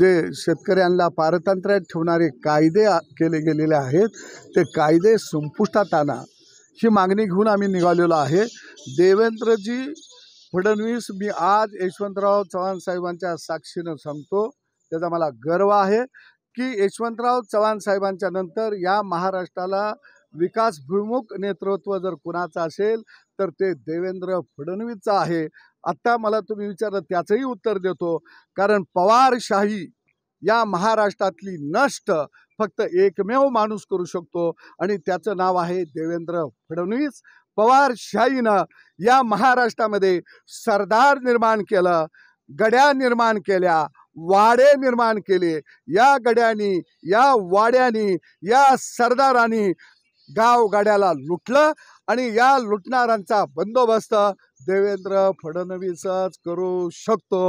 जे शेतकऱ्यांना पारतंत्र्यात ठेवणारे कायदे केले गेलेले आहेत ते कायदे संपुष्टात आणा ही मागणी घेऊन आम्ही निघालेलो आहे देवेंद्रजी फडणवीस मी आज यशवंतराव चव्हाण साहेबांच्या साक्षीनं सांगतो त्याचा मला गर्व आहे की यशवंतराव चव्हाण साहेबांच्या नंतर या महाराष्ट्राला विकासभिमुख नेतृत्व जर कुणाचं असेल तर ते देवेंद्र फडणवीसचं आहे आत्ता मला तुम्ही विचारलं त्याचंही उत्तर देतो कारण पवारशाही या महाराष्ट्रातली नष्ट फक्त एकमेव माणूस करू शकतो आणि त्याचं नाव आहे देवेंद्र फडणवीस पवारशाहीनं या महाराष्ट्रामध्ये सरदार निर्माण केलं गड्या निर्माण केल्या वाडे निर्माण केले या गड्यांनी या वाड्यांनी या सरदारांनी गाव गाड्याला लुटलं आणि या लुटणाऱ्यांचा बंदोबस्त देवेंद्र फडणवीसच करू शकतो